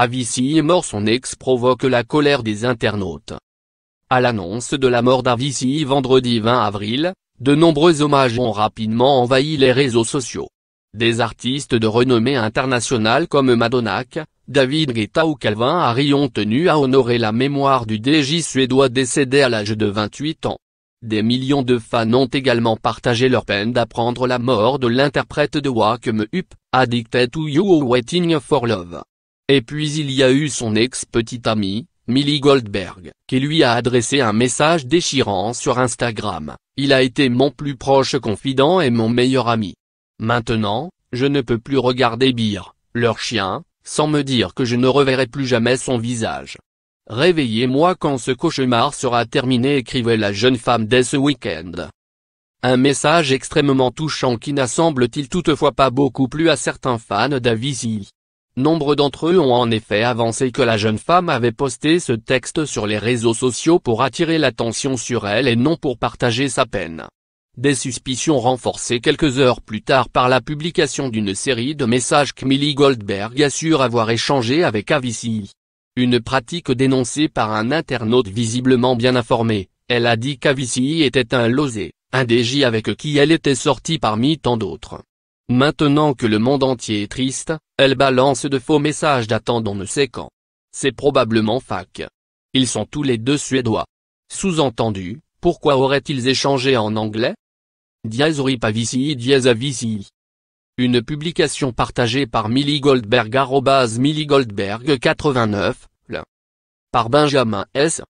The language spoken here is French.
Avici est mort son ex provoque la colère des internautes. À l'annonce de la mort d'Avici vendredi 20 avril, de nombreux hommages ont rapidement envahi les réseaux sociaux. Des artistes de renommée internationale comme Madonna, David Guetta ou Calvin Harry ont tenu à honorer la mémoire du DJ suédois décédé à l'âge de 28 ans. Des millions de fans ont également partagé leur peine d'apprendre la mort de l'interprète de Wakem Up, Addicted to You or Waiting for Love. Et puis il y a eu son ex-petite amie, Millie Goldberg, qui lui a adressé un message déchirant sur Instagram. Il a été mon plus proche confident et mon meilleur ami. Maintenant, je ne peux plus regarder Bir, leur chien, sans me dire que je ne reverrai plus jamais son visage. Réveillez-moi quand ce cauchemar sera terminé écrivait la jeune femme dès ce week-end. Un message extrêmement touchant qui n'assemble-t-il toutefois pas beaucoup plus à certains fans d'Avicii. Nombre d'entre eux ont en effet avancé que la jeune femme avait posté ce texte sur les réseaux sociaux pour attirer l'attention sur elle et non pour partager sa peine. Des suspicions renforcées quelques heures plus tard par la publication d'une série de messages Millie Goldberg assure avoir échangé avec Avicii. Une pratique dénoncée par un internaute visiblement bien informé, elle a dit qu'Avicii était un losé, un DJ avec qui elle était sortie parmi tant d'autres. Maintenant que le monde entier est triste, elle balance de faux messages datant on ne sait quand. C'est probablement fac. Ils sont tous les deux suédois. Sous-entendu, pourquoi auraient-ils échangé en anglais Pavici Diazavici. Une publication partagée par Millie Goldberg arrobase Millie Goldberg 89, l. Par Benjamin S.